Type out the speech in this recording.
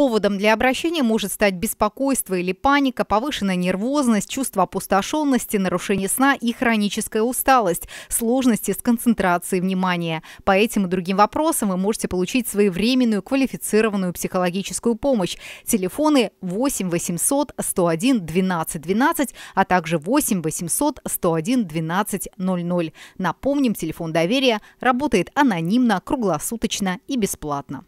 Поводом для обращения может стать беспокойство или паника, повышенная нервозность, чувство опустошенности, нарушение сна и хроническая усталость, сложности с концентрацией внимания. По этим и другим вопросам вы можете получить своевременную квалифицированную психологическую помощь. Телефоны 8 800 101 12 12, а также 8 800 101 12 00. Напомним, телефон доверия работает анонимно, круглосуточно и бесплатно.